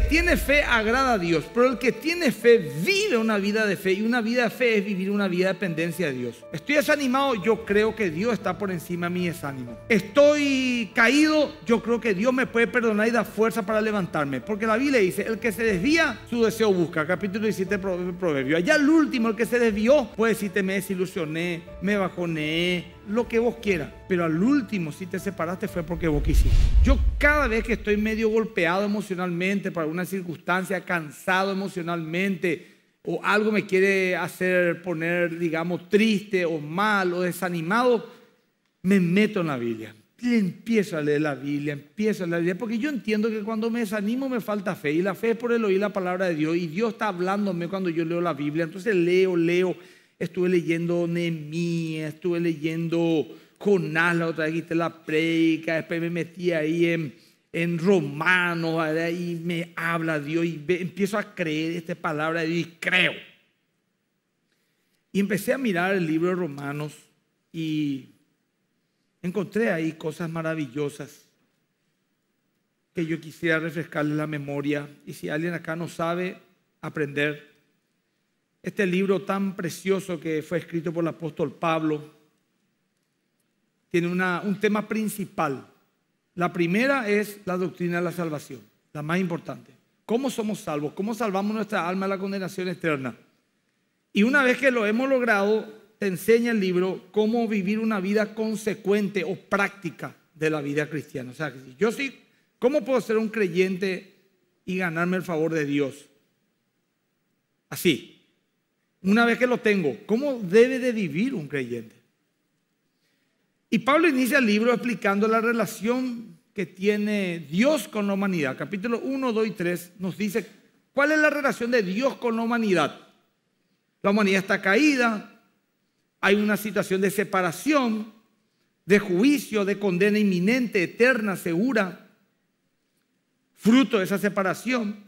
tiene fe agrada a Dios, pero el que tiene fe vive una vida de fe y una vida de fe es vivir una vida de dependencia de Dios. Estoy desanimado, yo creo que Dios está por encima de mi desánimo. Estoy caído, yo creo que Dios me puede perdonar y da fuerza para levantarme, porque la Biblia dice, el que se desvía, su deseo busca. Capítulo 17, Proverbio. Allá el último, el que se desvió, pues decirte me desilusioné, me bajoneé, lo que vos quieras. Pero al último, si te separaste, fue porque vos quisiste. Yo cada vez que estoy medio golpeado emocionalmente por alguna circunstancia, cansado emocionalmente, o algo me quiere hacer poner, digamos, triste o mal o desanimado, me meto en la Biblia. Empiezo a leer la Biblia, empiezo a leer la Biblia, porque yo entiendo que cuando me desanimo me falta fe, y la fe es por el oír la palabra de Dios, y Dios está hablándome cuando yo leo la Biblia, entonces leo, leo, Estuve leyendo Nehemías, estuve leyendo Jonás la otra vez, la predica, después me metí ahí en, en Romanos ahí y me habla Dios y empiezo a creer esta palabra de Dios creo. Y empecé a mirar el libro de Romanos y encontré ahí cosas maravillosas que yo quisiera refrescarle la memoria. Y si alguien acá no sabe, aprender este libro tan precioso que fue escrito por el apóstol Pablo tiene un tema principal. La primera es la doctrina de la salvación, la más importante. ¿Cómo somos salvos? ¿Cómo salvamos nuestra alma de la condenación externa? Y una vez que lo hemos logrado, te enseña el libro cómo vivir una vida consecuente o práctica de la vida cristiana. O sea, yo sí, ¿cómo puedo ser un creyente y ganarme el favor de Dios? Así, una vez que lo tengo, ¿cómo debe de vivir un creyente? Y Pablo inicia el libro explicando la relación que tiene Dios con la humanidad. Capítulo 1, 2 y 3 nos dice cuál es la relación de Dios con la humanidad. La humanidad está caída, hay una situación de separación, de juicio, de condena inminente, eterna, segura, fruto de esa separación.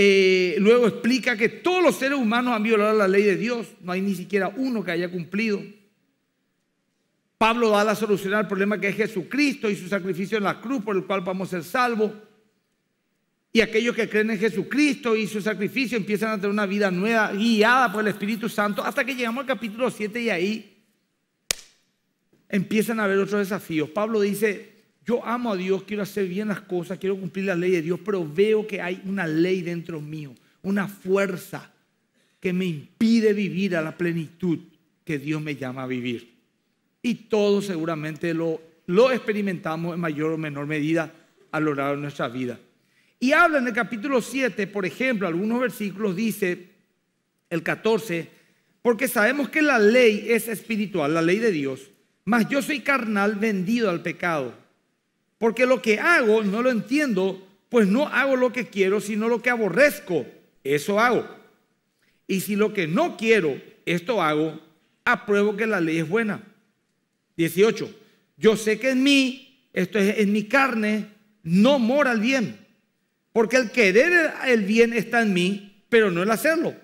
Eh, luego explica que todos los seres humanos han violado la ley de Dios, no hay ni siquiera uno que haya cumplido. Pablo da la solución al problema que es Jesucristo y su sacrificio en la cruz por el cual vamos a ser salvos. Y aquellos que creen en Jesucristo y su sacrificio empiezan a tener una vida nueva, guiada por el Espíritu Santo, hasta que llegamos al capítulo 7 y ahí empiezan a haber otros desafíos. Pablo dice, yo amo a Dios, quiero hacer bien las cosas, quiero cumplir la ley de Dios, pero veo que hay una ley dentro mío, una fuerza que me impide vivir a la plenitud que Dios me llama a vivir. Y todos seguramente lo, lo experimentamos en mayor o menor medida a lo largo de nuestra vida. Y habla en el capítulo 7, por ejemplo, algunos versículos dice, el 14, porque sabemos que la ley es espiritual, la ley de Dios, mas yo soy carnal vendido al pecado porque lo que hago no lo entiendo, pues no hago lo que quiero, sino lo que aborrezco. Eso hago. Y si lo que no quiero, esto hago, apruebo que la ley es buena. 18. Yo sé que en mí, esto es en mi carne, no mora el bien. Porque el querer el bien está en mí, pero no el hacerlo.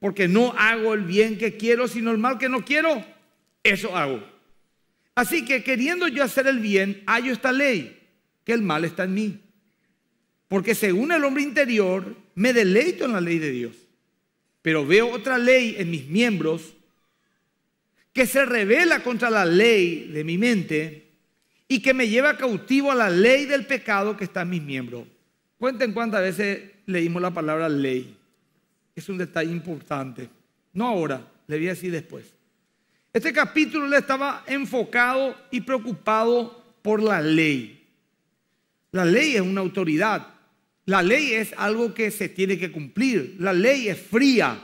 Porque no hago el bien que quiero, sino el mal que no quiero. Eso hago. Así que queriendo yo hacer el bien, hallo esta ley, que el mal está en mí. Porque según el hombre interior, me deleito en la ley de Dios. Pero veo otra ley en mis miembros que se revela contra la ley de mi mente y que me lleva cautivo a la ley del pecado que está en mis miembros. Cuenten cuántas veces leímos la palabra ley. Es un detalle importante. No ahora, le voy a decir después. Este capítulo le estaba enfocado y preocupado por la ley. La ley es una autoridad. La ley es algo que se tiene que cumplir. La ley es fría.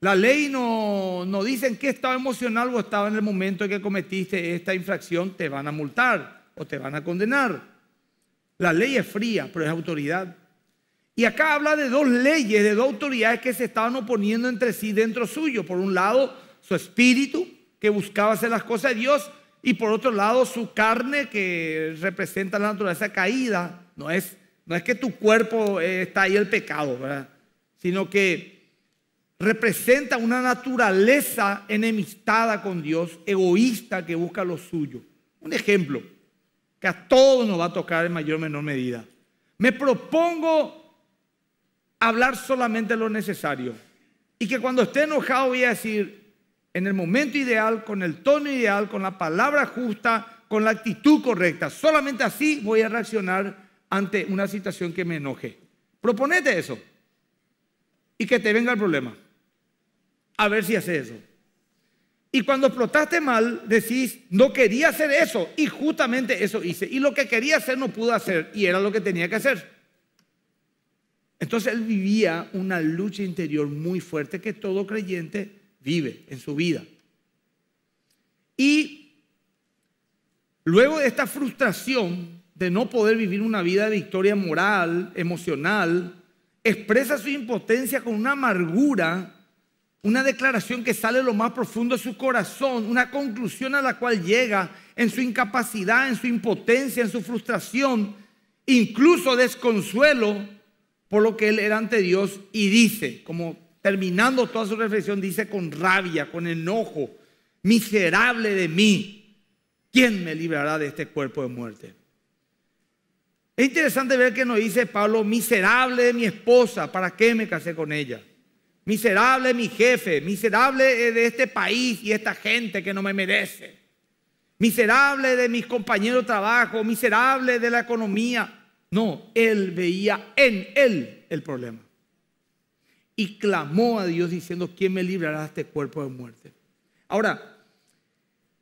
La ley no, no dice en qué estado emocional o estaba en el momento en que cometiste esta infracción, te van a multar o te van a condenar. La ley es fría, pero es autoridad. Y acá habla de dos leyes, de dos autoridades que se estaban oponiendo entre sí dentro suyo. Por un lado, su espíritu, que buscaba hacer las cosas de Dios, y por otro lado su carne, que representa la naturaleza caída. No es, no es que tu cuerpo eh, está ahí el pecado, ¿verdad? sino que representa una naturaleza enemistada con Dios, egoísta que busca lo suyo. Un ejemplo que a todos nos va a tocar en mayor o menor medida. Me propongo hablar solamente lo necesario y que cuando esté enojado voy a decir, en el momento ideal, con el tono ideal, con la palabra justa, con la actitud correcta. Solamente así voy a reaccionar ante una situación que me enoje. Proponete eso y que te venga el problema. A ver si hace eso. Y cuando explotaste mal, decís, no quería hacer eso. Y justamente eso hice. Y lo que quería hacer no pudo hacer. Y era lo que tenía que hacer. Entonces él vivía una lucha interior muy fuerte que todo creyente vive en su vida. Y luego de esta frustración de no poder vivir una vida de victoria moral, emocional, expresa su impotencia con una amargura, una declaración que sale lo más profundo de su corazón, una conclusión a la cual llega en su incapacidad, en su impotencia, en su frustración, incluso desconsuelo por lo que él era ante Dios y dice, como terminando toda su reflexión, dice con rabia, con enojo, miserable de mí, ¿quién me librará de este cuerpo de muerte? Es interesante ver que nos dice Pablo, miserable de mi esposa, ¿para qué me casé con ella? Miserable de mi jefe, miserable de este país y esta gente que no me merece. Miserable de mis compañeros de trabajo, miserable de la economía. No, él veía en él el problema y clamó a Dios diciendo, ¿quién me librará de este cuerpo de muerte? Ahora,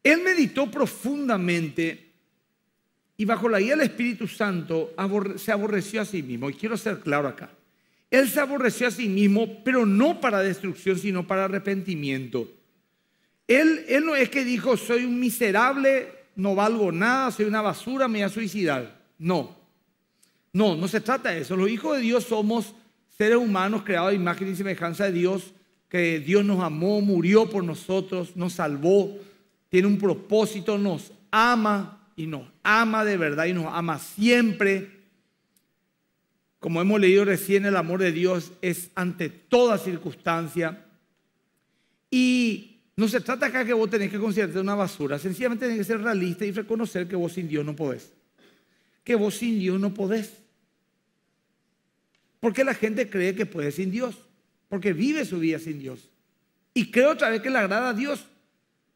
él meditó profundamente y bajo la guía del Espíritu Santo se aborreció a sí mismo. Y quiero ser claro acá. Él se aborreció a sí mismo, pero no para destrucción, sino para arrepentimiento. Él, él no es que dijo, soy un miserable, no valgo nada, soy una basura, me voy a suicidar. No, no, no se trata de eso. Los hijos de Dios somos seres humanos creados a imagen y semejanza de Dios, que Dios nos amó, murió por nosotros, nos salvó, tiene un propósito, nos ama y nos ama de verdad y nos ama siempre. Como hemos leído recién, el amor de Dios es ante toda circunstancia. Y no se trata acá que vos tenés que considerarte una basura, sencillamente tenés que ser realista y reconocer que vos sin Dios no podés. Que vos sin Dios no podés. Porque la gente cree que puede sin Dios, porque vive su vida sin Dios. Y cree otra vez que le agrada a Dios.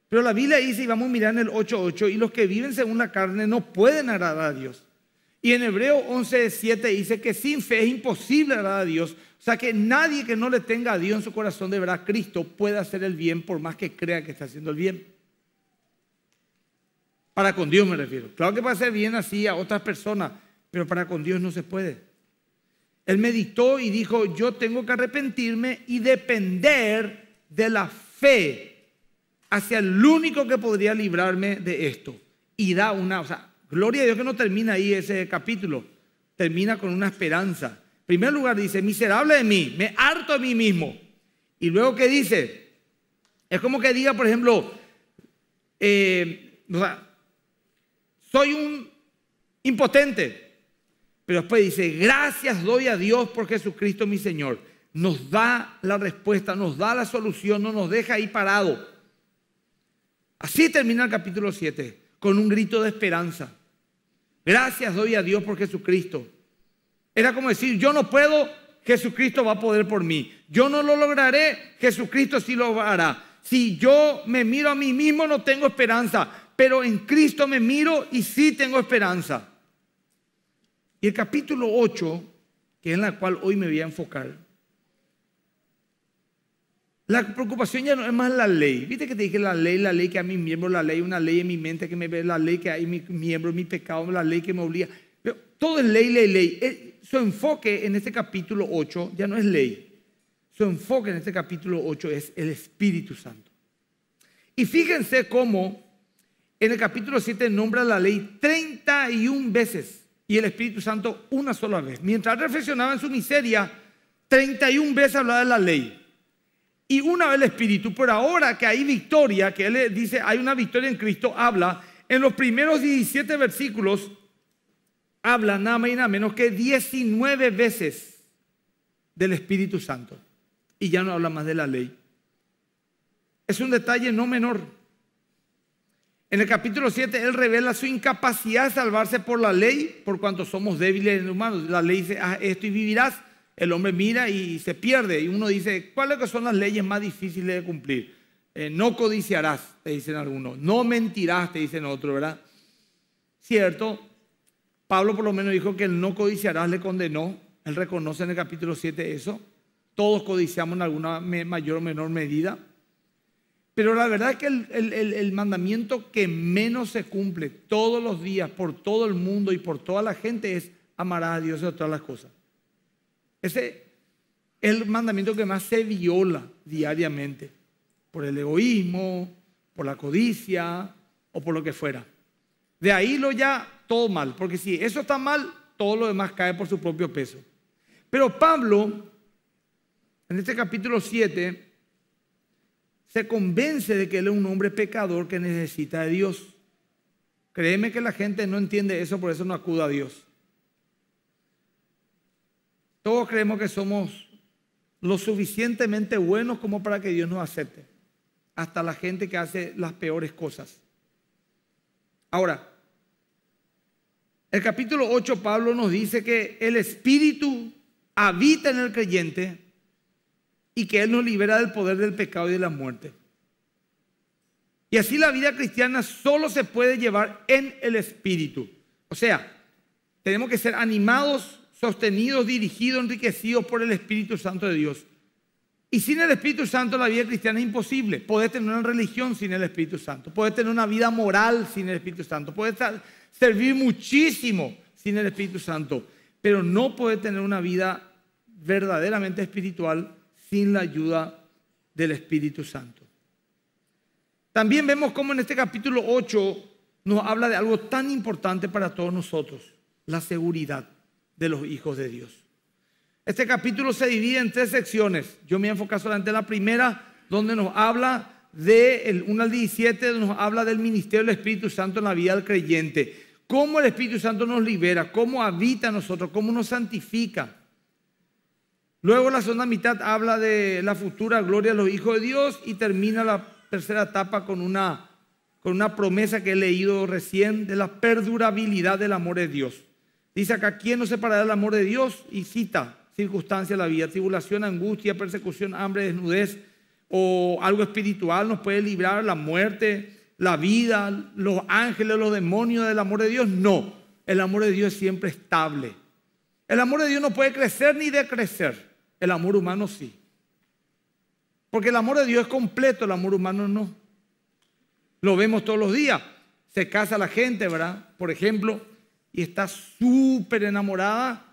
Pero la Biblia dice, y vamos a mirar en el 8.8, y los que viven según la carne no pueden agradar a Dios. Y en Hebreo 11.7 dice que sin fe es imposible agradar a Dios. O sea que nadie que no le tenga a Dios en su corazón de verdad, Cristo, puede hacer el bien por más que crea que está haciendo el bien. Para con Dios me refiero. Claro que puede hacer bien así a otras personas, pero para con Dios no se puede. Él meditó y dijo, yo tengo que arrepentirme y depender de la fe hacia el único que podría librarme de esto. Y da una, o sea, gloria a Dios que no termina ahí ese capítulo, termina con una esperanza. En primer lugar dice, miserable de mí, me harto de mí mismo. Y luego que dice, es como que diga, por ejemplo, eh, o sea, soy un impotente, pero después dice, gracias doy a Dios por Jesucristo mi Señor. Nos da la respuesta, nos da la solución, no nos deja ahí parado. Así termina el capítulo 7, con un grito de esperanza. Gracias doy a Dios por Jesucristo. Era como decir, yo no puedo, Jesucristo va a poder por mí. Yo no lo lograré, Jesucristo sí lo hará. Si yo me miro a mí mismo no tengo esperanza, pero en Cristo me miro y sí tengo esperanza. Y el capítulo 8, que es en la cual hoy me voy a enfocar, la preocupación ya no es más la ley. Viste que te dije la ley, la ley que a mis miembros, la ley, una ley en mi mente que me ve, la ley que hay en mi miembros, mi pecado, la ley que me obliga. Pero todo es ley, ley, ley. Su enfoque en este capítulo 8 ya no es ley. Su enfoque en este capítulo 8 es el Espíritu Santo. Y fíjense cómo en el capítulo 7 nombra la ley 31 veces y el Espíritu Santo una sola vez. Mientras reflexionaba en su miseria, 31 veces hablaba de la ley. Y una vez el Espíritu, pero ahora que hay victoria, que él dice, hay una victoria en Cristo, habla, en los primeros 17 versículos, habla nada más y nada menos que 19 veces del Espíritu Santo. Y ya no habla más de la ley. Es un detalle no menor. En el capítulo 7, él revela su incapacidad de salvarse por la ley, por cuanto somos débiles en humanos. La ley dice, esto y vivirás. El hombre mira y se pierde. Y uno dice, ¿cuáles son las leyes más difíciles de cumplir? Eh, no codiciarás, te dicen algunos. No mentirás, te dicen otros, ¿verdad? Cierto, Pablo por lo menos dijo que el no codiciarás le condenó. Él reconoce en el capítulo 7 eso. Todos codiciamos en alguna mayor o menor medida. Pero la verdad es que el, mandamiento que menos se cumple todos los días por todo el mundo y por toda la gente es amar a Dios y a todas las cosas. Ese es el mandamiento que más se viola diariamente por el egoísmo, por la codicia o por lo que fuera. De ahí lo ya todo mal, porque si eso está mal, todo lo demás cae por su propio peso. Pero Pablo, en este capítulo 7, se convence de que él es un hombre pecador que necesita de Dios. Créeme que la gente no entiende eso, por eso no acuda a Dios. Todos creemos que somos lo suficientemente buenos como para que Dios nos acepte. Hasta la gente que hace las peores cosas. Ahora, el capítulo 8 Pablo nos dice que el Espíritu habita en el creyente y que Él nos libera del poder del pecado y de la muerte. Y así la vida cristiana solo se puede llevar en el Espíritu. O sea, tenemos que ser animados, sostenidos, dirigidos, enriquecidos por el Espíritu Santo de Dios. Y sin el Espíritu Santo la vida cristiana es imposible. Puede tener una religión sin el Espíritu Santo. Puede tener una vida moral sin el Espíritu Santo. Podés servir muchísimo sin el Espíritu Santo. Pero no puede tener una vida verdaderamente espiritual sin la ayuda del Espíritu Santo. También vemos cómo en este capítulo 8 nos habla de algo tan importante para todos nosotros, la seguridad de los hijos de Dios. Este capítulo se divide en tres secciones. Yo me enfoco solamente en la primera, donde nos habla de el 1 al 17 nos habla del ministerio del Espíritu Santo en la vida del creyente. Cómo el Espíritu Santo nos libera, cómo habita en nosotros, cómo nos santifica. Luego la segunda mitad habla de la futura gloria de los hijos de Dios y termina la tercera etapa con una, con una promesa que he leído recién de la perdurabilidad del amor de Dios. Dice acá, ¿quién nos separará del amor de Dios? Y cita circunstancias de la vida, tribulación, angustia, persecución, hambre, desnudez o algo espiritual nos puede librar la muerte, la vida, los ángeles, los demonios del amor de Dios. No, el amor de Dios es siempre estable. El amor de Dios no puede crecer ni decrecer. El amor humano sí. Porque el amor de Dios es completo, el amor humano no. Lo vemos todos los días. Se casa la gente, ¿verdad? Por ejemplo, y está súper enamorada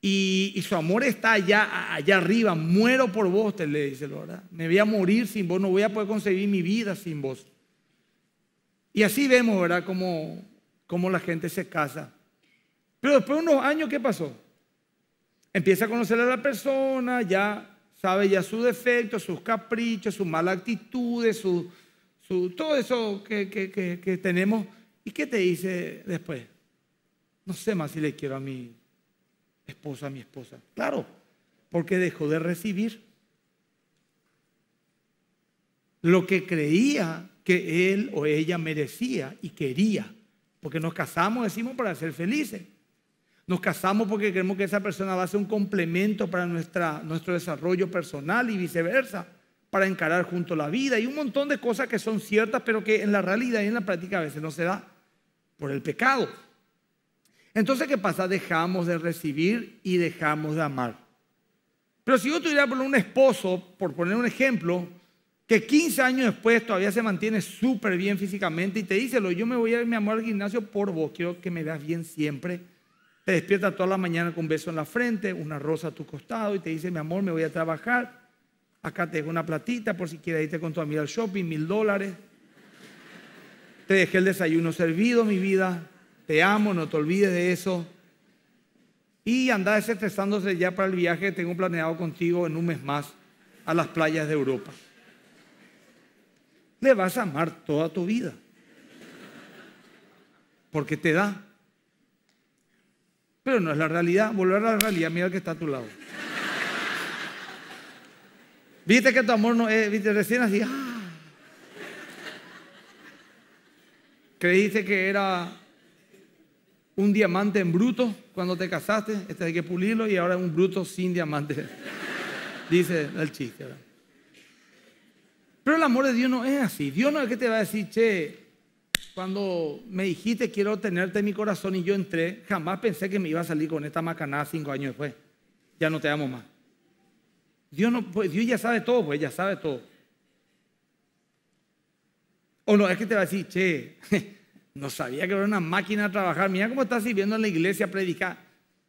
y, su amor está allá, allá arriba. Muero por vos, te le dice, ¿verdad? Me voy a morir sin vos, no voy a poder concebir mi vida sin vos. Y así vemos, ¿verdad?, como como la gente se casa. Pero después de unos años, ¿qué pasó? Empieza a conocer a la persona, ya sabe ya sus defectos, sus caprichos, sus malas actitudes, su, su todo eso que tenemos. ¿Y qué te dice después? No sé más si le quiero a mi esposa, a mi esposa. Claro, porque dejó de recibir lo que creía que él o ella merecía y quería. Porque nos casamos, decimos, para ser felices. Nos casamos porque creemos que esa persona va a ser un complemento para nuestra, nuestro desarrollo personal y viceversa, para encarar junto la vida y un montón de cosas que son ciertas, pero que en la realidad y en la práctica a veces no se da por el pecado. Entonces, ¿qué pasa? Dejamos de recibir y dejamos de amar. Pero si yo tuviera por un esposo, por poner un ejemplo, que 15 años después todavía se mantiene súper bien físicamente y te dice, yo me voy a ir, mi amor, al gimnasio por vos, quiero que me veas bien siempre te despierta toda la mañana con un beso en la frente, una rosa a tu costado y te dice, mi amor, me voy a trabajar. Acá te dejo una platita por si quieres irte con tu amiga al shopping, mil dólares. Te dejé el desayuno servido, mi vida. Te amo, no te olvides de eso. Y anda estresándose ya para el viaje que tengo planeado contigo en un mes más a las playas de Europa. Le vas a amar toda tu vida. Porque te da pero no es la realidad. Volver a la realidad, mira el que está a tu lado. Viste que tu amor no es, eh, viste recién así. Ah. Creíste que era un diamante en bruto cuando te casaste, este hay que pulirlo y ahora es un bruto sin diamante. Dice el chiste. Pero el amor de Dios no es así. Dios no es que te va a decir, che, cuando me dijiste quiero tenerte en mi corazón y yo entré, jamás pensé que me iba a salir con esta macanada cinco años después. Ya no te amo más. Dios, no, Dios ya sabe todo, pues ya sabe todo. O no, es que te va a decir, che, no sabía que era una máquina a trabajar. Mira cómo estás sirviendo en la iglesia a predicar.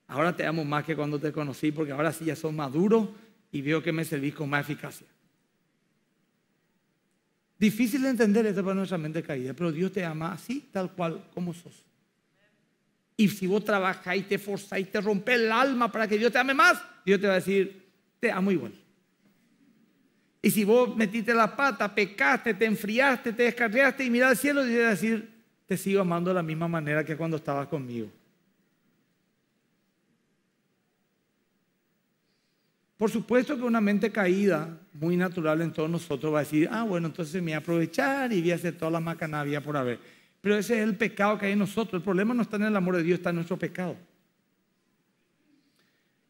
Ahora te amo más que cuando te conocí, porque ahora sí ya sos maduro y veo que me servís con más eficacia. Difícil de entender esto para nuestra mente caída, pero Dios te ama así, tal cual como sos. Y si vos trabajás y te forzás y te rompes el alma para que Dios te ame más, Dios te va a decir, te amo igual. Y si vos metiste la pata, pecaste, te enfriaste, te descarriaste y mira al cielo, Dios te va a decir, te sigo amando de la misma manera que cuando estabas conmigo. Por supuesto que una mente caída, muy natural en todos nosotros, va a decir, ah, bueno, entonces me voy a aprovechar y voy a hacer todas las macanavia por haber. Pero ese es el pecado que hay en nosotros. El problema no está en el amor de Dios, está en nuestro pecado.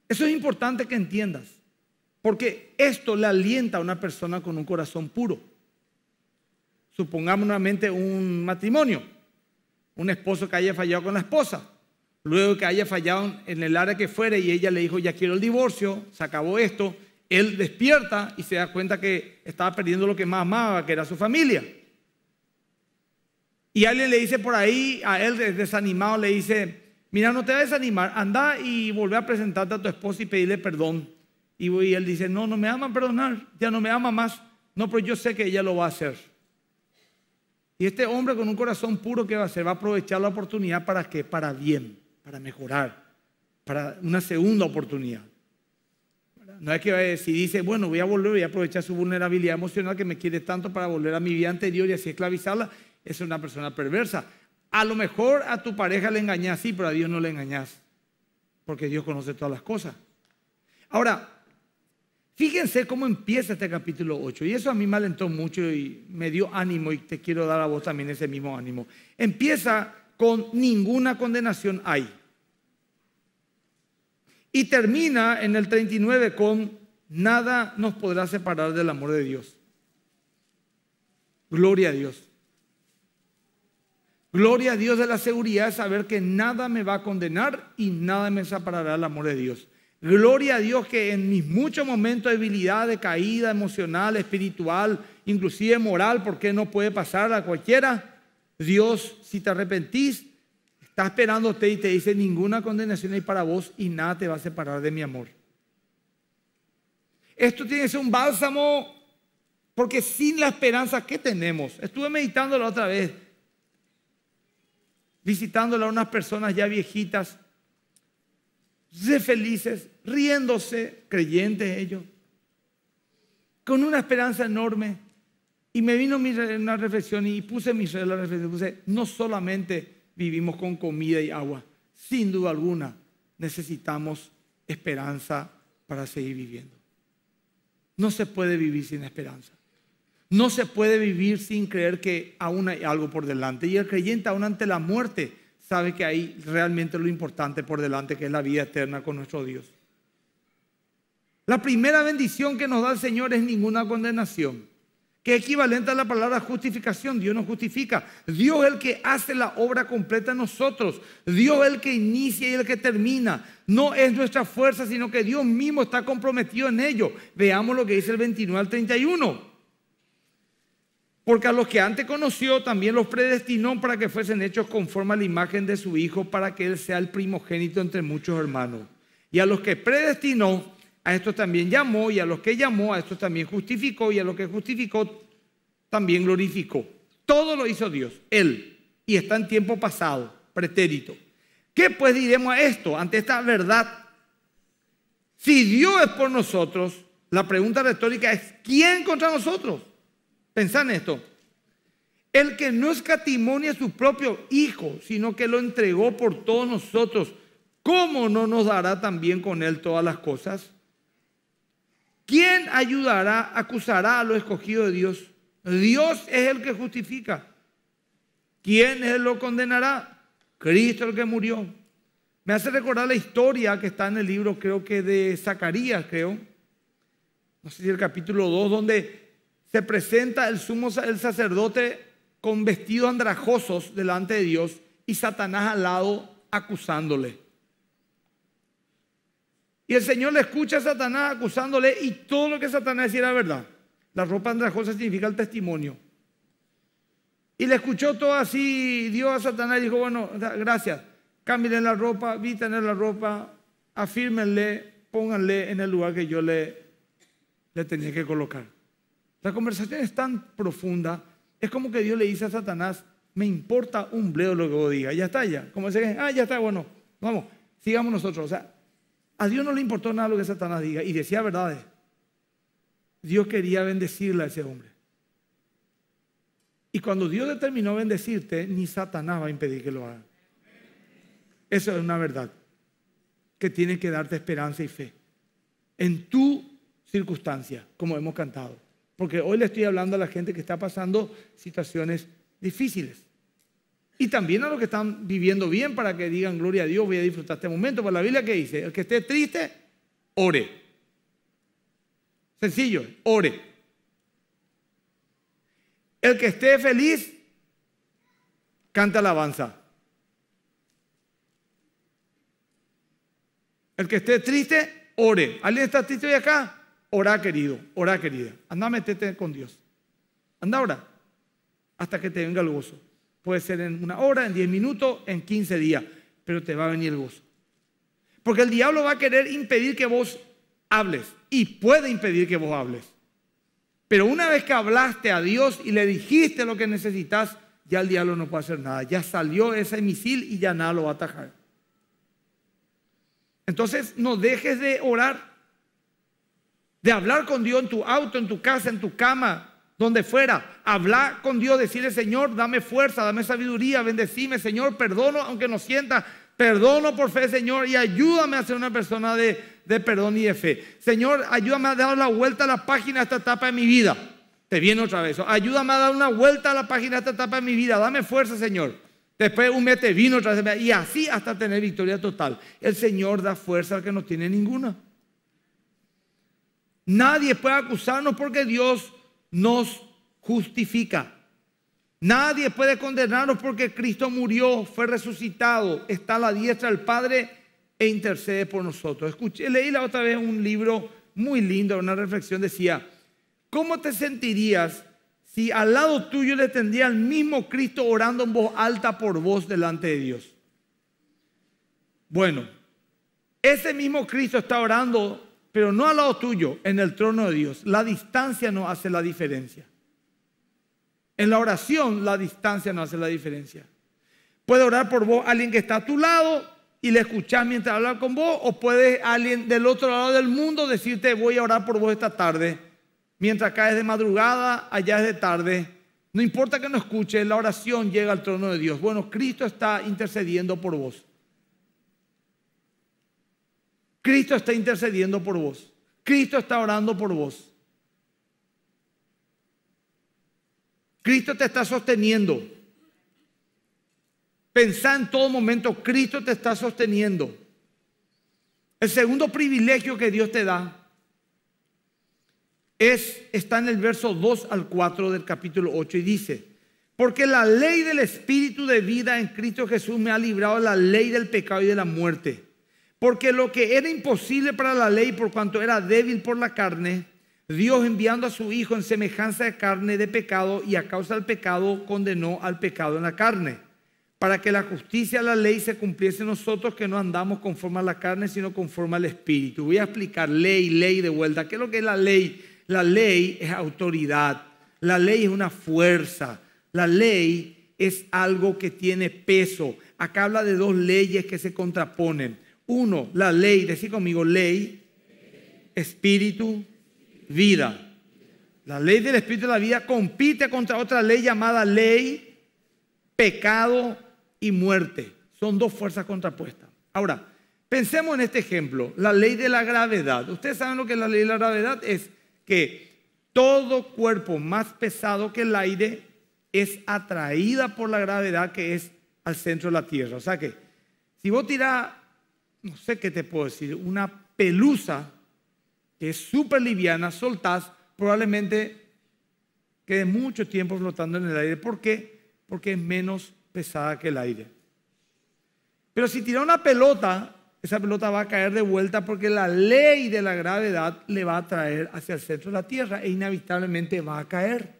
Eso es importante que entiendas, porque esto le alienta a una persona con un corazón puro. Supongamos nuevamente un matrimonio, un esposo que haya fallado con la esposa luego que haya fallado en el área que fuere y ella le dijo, ya quiero el divorcio, se acabó esto, él despierta y se da cuenta que estaba perdiendo lo que más amaba, que era su familia. Y alguien le dice por ahí, a él desanimado, le dice, mira, no te vas a desanimar, anda y vuelve a presentarte a tu esposa y pedirle perdón. Y él dice, no, no me ama perdonar, ya no me ama más. No, pero yo sé que ella lo va a hacer. Y este hombre con un corazón puro, ¿qué va a hacer? Va a aprovechar la oportunidad para qué? Para bien para mejorar, para una segunda oportunidad. No es que si dice, bueno, voy a volver, voy a aprovechar su vulnerabilidad emocional que me quiere tanto para volver a mi vida anterior y así esclavizarla, es una persona perversa. A lo mejor a tu pareja le engañas, sí, pero a Dios no le engañas, porque Dios conoce todas las cosas. Ahora, fíjense cómo empieza este capítulo 8, y eso a mí me alentó mucho y me dio ánimo, y te quiero dar a vos también ese mismo ánimo. Empieza con ninguna condenación hay. Y termina en el 39 con, nada nos podrá separar del amor de Dios. Gloria a Dios. Gloria a Dios de la seguridad de saber que nada me va a condenar y nada me separará del amor de Dios. Gloria a Dios que en mis muchos momentos de debilidad, de caída emocional, espiritual, inclusive moral, porque no puede pasar a cualquiera, Dios, si te arrepentís, está esperando a usted y te dice, ninguna condenación hay para vos y nada te va a separar de mi amor. Esto tiene que ser un bálsamo, porque sin la esperanza, ¿qué tenemos? Estuve meditando la otra vez, visitándola a unas personas ya viejitas, de felices, riéndose, creyentes ellos, con una esperanza enorme. Y me vino una reflexión y puse mi la reflexión, puse, no solamente vivimos con comida y agua, sin duda alguna necesitamos esperanza para seguir viviendo. No se puede vivir sin esperanza. No se puede vivir sin creer que aún hay algo por delante. Y el creyente aún ante la muerte sabe que hay realmente lo importante por delante, que es la vida eterna con nuestro Dios. La primera bendición que nos da el Señor es ninguna condenación que equivalente a la palabra justificación. Dios nos justifica. Dios es el que hace la obra completa en nosotros. Dios es el que inicia y el que termina. No es nuestra fuerza, sino que Dios mismo está comprometido en ello. Veamos lo que dice el 29 al 31. Porque a los que antes conoció también los predestinó para que fuesen hechos conforme a la imagen de su Hijo, para que Él sea el primogénito entre muchos hermanos. Y a los que predestinó a estos también llamó y a los que llamó, a estos también justificó y a los que justificó también glorificó. Todo lo hizo Dios, Él, y está en tiempo pasado, pretérito. ¿Qué pues diremos a esto, ante esta verdad? Si Dios es por nosotros, la pregunta retórica es, ¿quién contra nosotros? Pensad en esto. El que no escatimonia a su propio Hijo, sino que lo entregó por todos nosotros, ¿cómo no nos dará también con Él todas las cosas? ¿Quién ayudará, acusará a lo escogido de Dios? Dios es el que justifica. ¿Quién es lo condenará? Cristo el que murió. Me hace recordar la historia que está en el libro, creo que de Zacarías, creo. No sé si el capítulo 2, donde se presenta el sumo el sacerdote con vestidos andrajosos delante de Dios y Satanás al lado acusándole. Y el Señor le escucha a Satanás acusándole y todo lo que Satanás decía era verdad. La ropa andrajosa significa el testimonio. Y le escuchó todo así, Dios a Satanás y dijo, bueno, gracias, cámbienle la ropa, tener la ropa, afírmenle, pónganle en el lugar que yo le, le tenía que colocar. La conversación es tan profunda, es como que Dios le dice a Satanás, me importa un bleo lo que vos digas, ya está, ya. Como dice, ah, ya está, bueno, vamos, sigamos nosotros. O sea, a Dios no le importó nada lo que Satanás diga y decía verdades. Dios quería bendecirle a ese hombre. Y cuando Dios determinó bendecirte, ni Satanás va a impedir que lo haga. Eso es una verdad que tiene que darte esperanza y fe en tu circunstancia, como hemos cantado. Porque hoy le estoy hablando a la gente que está pasando situaciones difíciles. Y también a los que están viviendo bien para que digan, gloria a Dios, voy a disfrutar este momento. Por pues la Biblia que dice, el que esté triste, ore. Sencillo, ore. El que esté feliz, canta alabanza. El que esté triste, ore. ¿Alguien está triste hoy acá? Ora, querido. Ora, querida. Anda a con Dios. Anda ahora. Hasta que te venga el gozo. Puede ser en una hora, en 10 minutos, en 15 días, pero te va a venir el gozo. Porque el diablo va a querer impedir que vos hables y puede impedir que vos hables. Pero una vez que hablaste a Dios y le dijiste lo que necesitas, ya el diablo no puede hacer nada. Ya salió ese misil y ya nada lo va a atajar. Entonces no dejes de orar, de hablar con Dios en tu auto, en tu casa, en tu cama, donde fuera, habla con Dios, decirle, Señor, dame fuerza, dame sabiduría, bendecime, Señor, perdono, aunque no sienta, perdono por fe, Señor, y ayúdame a ser una persona de, de perdón y de fe. Señor, ayúdame a dar la vuelta a la página a esta etapa de mi vida. Te viene otra vez, oh, ayúdame a dar una vuelta a la página a esta etapa de mi vida, dame fuerza, Señor. Después un mes te vino otra vez, y así hasta tener victoria total. El Señor da fuerza al que no tiene ninguna. Nadie puede acusarnos porque Dios nos justifica. Nadie puede condenarnos porque Cristo murió, fue resucitado, está a la diestra del Padre e intercede por nosotros. Escuché, leí la otra vez un libro muy lindo, una reflexión decía, ¿cómo te sentirías si al lado tuyo le tendría el mismo Cristo orando en voz alta por vos delante de Dios? Bueno, ese mismo Cristo está orando pero no al lado tuyo, en el trono de Dios. La distancia no hace la diferencia. En la oración la distancia no hace la diferencia. Puede orar por vos alguien que está a tu lado y le escuchás mientras habla con vos, o puede alguien del otro lado del mundo decirte voy a orar por vos esta tarde, mientras acá es de madrugada, allá es de tarde. No importa que no escuche, la oración llega al trono de Dios. Bueno, Cristo está intercediendo por vos. Cristo está intercediendo por vos. Cristo está orando por vos. Cristo te está sosteniendo. Pensá en todo momento, Cristo te está sosteniendo. El segundo privilegio que Dios te da es, está en el verso 2 al 4 del capítulo 8 y dice, porque la ley del Espíritu de vida en Cristo Jesús me ha librado de la ley del pecado y de la muerte. Porque lo que era imposible para la ley por cuanto era débil por la carne, Dios enviando a su Hijo en semejanza de carne de pecado y a causa del pecado condenó al pecado en la carne, para que la justicia de la ley se cumpliese nosotros que no andamos conforme a la carne, sino conforme al Espíritu. Voy a explicar ley, ley de vuelta. ¿Qué es lo que es la ley? La ley es autoridad, la ley es una fuerza, la ley es algo que tiene peso. Acá habla de dos leyes que se contraponen uno, la ley, decir conmigo, ley, espíritu, vida. La ley del espíritu de la vida compite contra otra ley llamada ley, pecado y muerte. Son dos fuerzas contrapuestas. Ahora, pensemos en este ejemplo, la ley de la gravedad. Ustedes saben lo que es la ley de la gravedad es que todo cuerpo más pesado que el aire es atraída por la gravedad que es al centro de la Tierra. O sea que si vos tirás no sé qué te puedo decir, una pelusa que es súper liviana, soltás, probablemente quede mucho tiempo flotando en el aire. ¿Por qué? Porque es menos pesada que el aire. Pero si tira una pelota, esa pelota va a caer de vuelta porque la ley de la gravedad le va a traer hacia el centro de la Tierra e inevitablemente va a caer.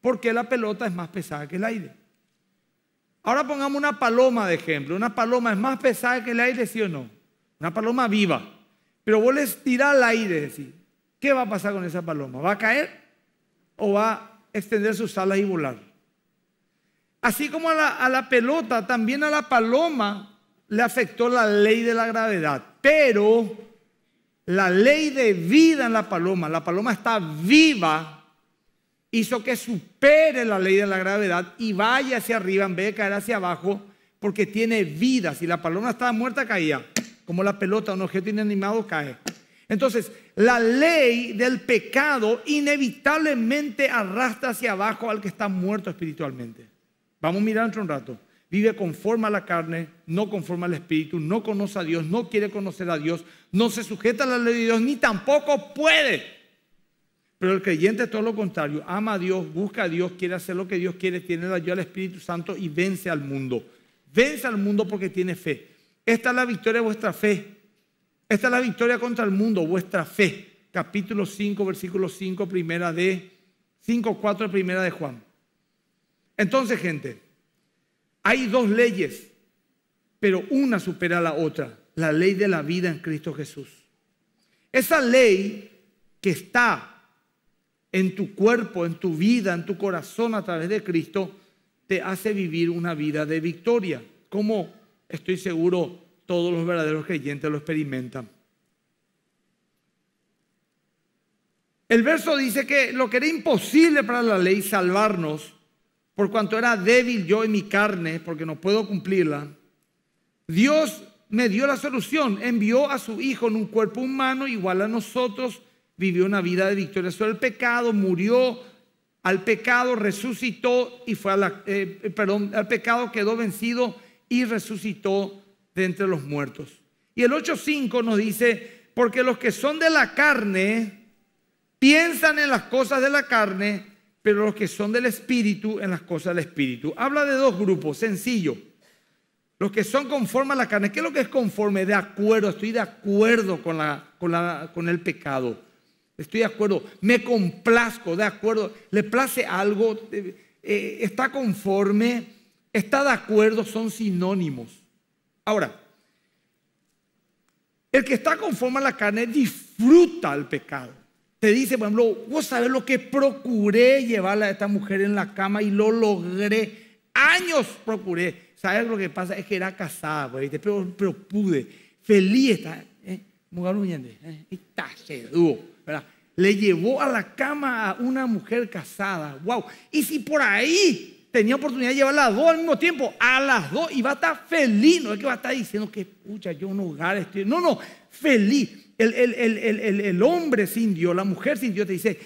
Porque la pelota es más pesada que el aire. Ahora pongamos una paloma de ejemplo. Una paloma es más pesada que el aire, sí o no. Una paloma viva. Pero vos le tirás al aire, decís. ¿Qué va a pasar con esa paloma? ¿Va a caer o va a extender sus alas y volar? Así como a la pelota, también a la paloma le afectó la ley de la gravedad. Pero la ley de vida en la paloma, la paloma está viva hizo que supere la ley de la gravedad y vaya hacia arriba en vez de caer hacia abajo, porque tiene vida. Si la paloma estaba muerta, caía. Como la pelota, un objeto inanimado cae. Entonces, la ley del pecado inevitablemente arrastra hacia abajo al que está muerto espiritualmente. Vamos a mirar dentro un rato. Vive conforme a la carne, no conforme al espíritu, no conoce a Dios, no quiere conocer a Dios, no se sujeta a la ley de Dios, ni tampoco puede. Pero el creyente todo lo contrario, ama a Dios, busca a Dios, quiere hacer lo que Dios quiere, tiene la ayuda del Espíritu Santo y vence al mundo. Vence al mundo porque tiene fe. Esta es la victoria de vuestra fe. Esta es la victoria contra el mundo, vuestra fe. Capítulo 5, versículo 5, primera de 5, 4, primera de Juan. Entonces, gente, hay dos leyes, pero una supera a la otra. La ley de la vida en Cristo Jesús. Esa ley que está en tu cuerpo, en tu vida, en tu corazón a través de Cristo, te hace vivir una vida de victoria, como estoy seguro todos los verdaderos creyentes lo experimentan. El verso dice que lo que era imposible para la ley salvarnos, por cuanto era débil yo en mi carne, porque no puedo cumplirla, Dios me dio la solución, envió a su Hijo en un cuerpo humano igual a nosotros, vivió una vida de victoria sobre el pecado, murió al pecado, resucitó y fue a la, eh, perdón, al pecado quedó vencido y resucitó de entre los muertos. Y el 8.5 nos dice, porque los que son de la carne piensan en las cosas de la carne, pero los que son del espíritu en las cosas del espíritu. Habla de dos grupos, sencillo. Los que son conforme a la carne. ¿Qué es lo que es conforme? De acuerdo, estoy de acuerdo con, la, con, la, con el pecado Estoy de acuerdo, me complazco, de acuerdo, le place algo, eh, eh, está conforme, está de acuerdo, son sinónimos. Ahora, el que está conforme a la carne disfruta el pecado. Se dice, por ejemplo, vos sabés lo que procuré llevar a esta mujer en la cama y lo logré. Años procuré. ¿Sabes lo que pasa? Es que era casada, pues, pero, pude. Feliz está. ¿eh? ¿eh? Está, se le llevó a la cama a una mujer casada. ¡Wow! Y si por ahí tenía oportunidad de llevar las dos al mismo tiempo, a las dos va a estar feliz. No es que va a estar diciendo que, pucha, yo en un hogar estoy. No, no, feliz. El, el hombre sin Dios, la mujer sin Dios, te dice: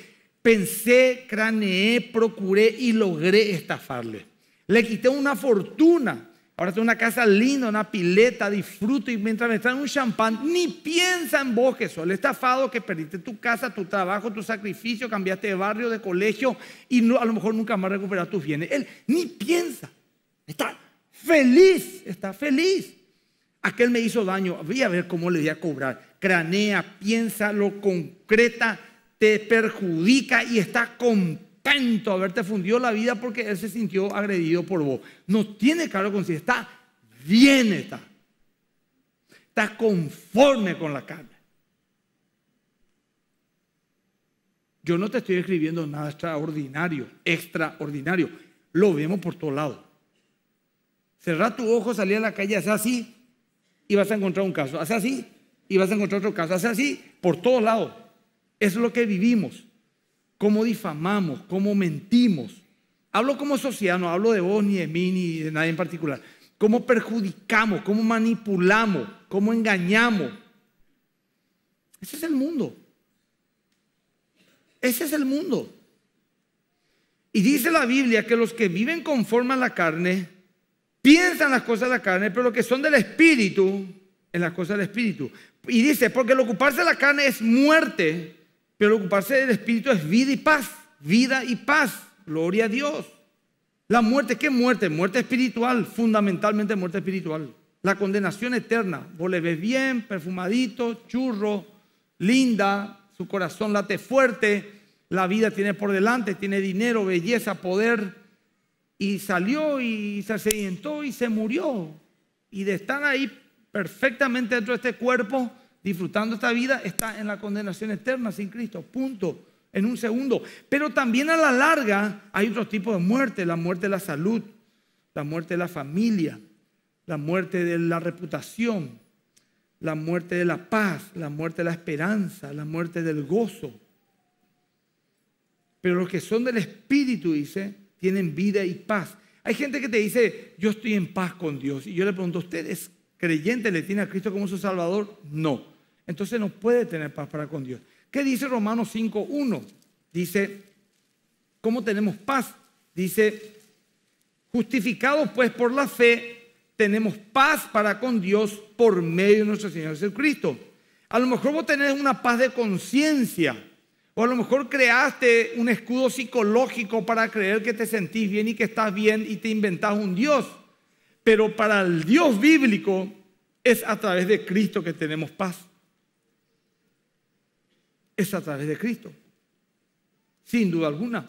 Pensé, craneé, procuré y logré estafarle. Le quité una fortuna Ahora tengo una casa linda, una pileta, disfruto y mientras me en un champán, ni piensa en vos que el estafado, que perdiste tu casa, tu trabajo, tu sacrificio, cambiaste de barrio, de colegio y a lo mejor nunca más recuperar tus bienes. Él ni piensa, está feliz, está feliz. Aquel me hizo daño, voy a ver cómo le voy a cobrar. Cranea, piensa, lo concreta, te perjudica y está contento tanto haberte fundido la vida porque él se sintió agredido por vos. No tiene cargo con si está bien, está. Está conforme con la carne. Yo no te estoy escribiendo nada extraordinario, extraordinario. Lo vemos por todos lados. Cerrar tu ojo, salir a la calle, hacer así y vas a encontrar un caso. Hacer así y vas a encontrar otro caso. Hacer así por todos lados. es lo que vivimos cómo difamamos, cómo mentimos. Hablo como sociedad, no hablo de vos, ni de mí, ni de nadie en particular. Cómo perjudicamos, cómo manipulamos, cómo engañamos. Ese es el mundo. Ese es el mundo. Y dice la Biblia que los que viven conforme a la carne piensan las cosas de la carne, pero los que son del espíritu en las cosas del espíritu. Y dice, porque el ocuparse de la carne es muerte, pero ocuparse del Espíritu es vida y paz, vida y paz, gloria a Dios. La muerte, ¿qué muerte? Muerte espiritual, fundamentalmente muerte espiritual. La condenación eterna. Vos le bien, perfumadito, churro, linda, su corazón late fuerte, la vida tiene por delante, tiene dinero, belleza, poder. Y salió y se asentó y se murió. Y de estar ahí perfectamente dentro de este cuerpo, disfrutando esta vida, está en la condenación eterna sin Cristo. Punto. En un segundo. Pero también a la larga hay otro tipo de muerte, la muerte de la salud, la muerte de la familia, la muerte de la reputación, la muerte de la paz, la muerte de la esperanza, la muerte del gozo. Pero los que son del Espíritu, dice, tienen vida y paz. Hay gente que te dice, yo estoy en paz con Dios. Y yo le pregunto, ¿usted es creyente? ¿Le tiene a Cristo como su Salvador? No entonces no puede tener paz para con Dios. ¿Qué dice Romanos 5.1? Dice, ¿cómo tenemos paz? Dice, justificados pues por la fe, tenemos paz para con Dios por medio de nuestro Señor Jesucristo. A lo mejor vos tenés una paz de conciencia, o a lo mejor creaste un escudo psicológico para creer que te sentís bien y que estás bien y te inventás un Dios. Pero para el Dios bíblico es a través de Cristo que tenemos paz es a través de Cristo, sin duda alguna.